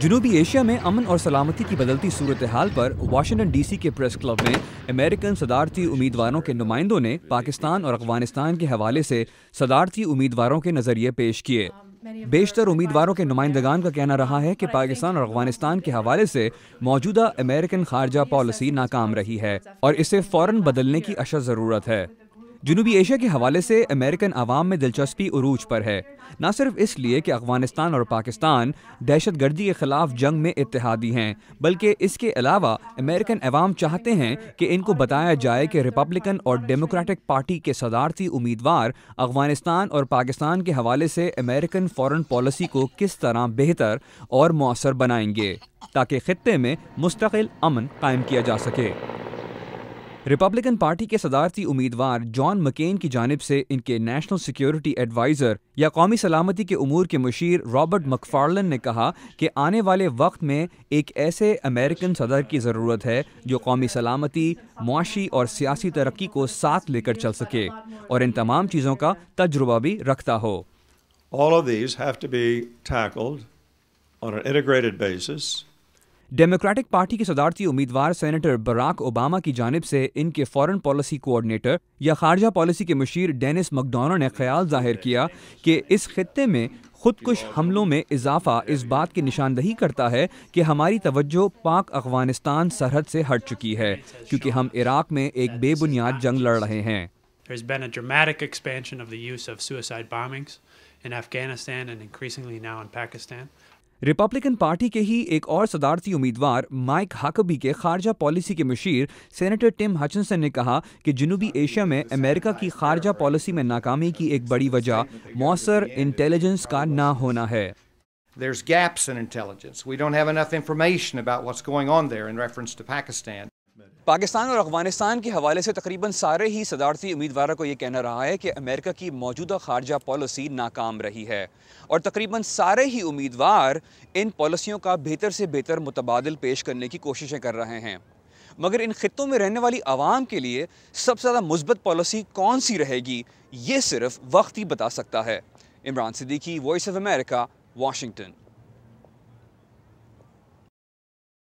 जनूबी एशिया में अमन और सलामती की बदलती सूरत हाल पर वाशिंगटन डीसी के प्रेस क्लब में अमेरिकन सदारती उम्मीदवारों के नुमाइंदों ने पाकिस्तान और अफगानिस्तान के हवाले से सदारती उम्मीदवारों के नज़रिए पेश किए बेशतर उम्मीदवारों के नुमाइंदगान का कहना रहा है कि पाकिस्तान और अफगानिस्तान के हवाले से मौजूदा अमेरिकन खारजा पॉलिसी नाकाम रही है और इसे फौरन बदलने की अशद ज़रूरत है जनूबी एशिया के हवाले से अमेरिकन आवाम में दिलचस्पी अरूज पर है न सिर्फ इसलिए कि अफगानिस्तान और पाकिस्तान दहशत गर्दी के खिलाफ जंग में इतिहादी हैं बल्कि इसके अलावा अमेरिकन अवाम चाहते हैं कि इनको बताया जाए कि रिपब्लिकन और डेमोक्रेटिक पार्टी के सदारती उम्मीदवार अफगानिस्तान और पाकिस्तान के हवाले से अमेरिकन फॉरन पॉलिसी को किस तरह बेहतर और मौसर बनाएंगे ताकि खत्े में मुस्तकिल अमन कायम किया जा सके रिपब्लिकन पार्टी के सदारती उम्मीदवार जॉन मकेन की जानब से इनके नेशनल सिक्योरिटी एडवाइज़र या कौमी सलामती के अमूर के मशीर रॉबर्ट मकफार्लन ने कहा कि आने वाले वक्त में एक ऐसे अमेरिकन सदर की ज़रूरत है जो कौमी सलामती मुआशी और सियासी तरक्की को साथ लेकर चल सके और इन तमाम चीज़ों का तजुर्बा भी रखता हो All of these have to be tackled on an integrated basis democratic party के सदारती उम्मीदवार सेनेटर बराक ओबामा की जानब से इनके फॉरेन पॉलिसी कोऑर्डिनेटर या खारजा पॉलिसी के मशीर डेनिस मकडोनो ने ख्याल जाहिर किया कि इस खत्े में खुदकुश हमलों में इजाफा इस बात की निशानदही करता है कि हमारी तवज्जो पाक अफगानिस्तान सरहद से हट चुकी है क्योंकि हम इराक में एक बेबुनियाद जंग लड़ रहे हैं There's been a dramatic expansion of the use of suicide bombings in Afghanistan and increasingly now in Pakistan. Republican party के ही एक और सदारती उम्मीदवार माइक हाकबी के खारजा पॉलिसी के मशीर सेनेटर टिम हचनसन ने कहा कि जनूबी एशिया में अमेरिका की खारजा पॉलिसी में नाकामी की एक बड़ी वजह मौसर इंटेलिजेंस का ना होना है There's gaps in intelligence. We don't have enough information about what's going on there in reference to Pakistan. Pakistan और अफगानिस्तान के हवाले से तकरीबन सारे ही सदारती उम्मीदवार को ये कहना रहा है कि अमेरिका की मौजूदा खारजा पॉलिसी नाकाम रही है और तकरीबन सारे ही उम्मीदवार इन पॉलिसियों का बेहतर से बेहतर मुतबादल पेश करने की कोशिशें कर रहे हैं मगर इन खितों में रहने वाली आवाम के लिए सबसे ज़्यादा मुस्बत पॉलिसी कौन सी रहेगी ये सिर्फ वक्त ही बता सकता है Imran Siddiqui voice of America Washington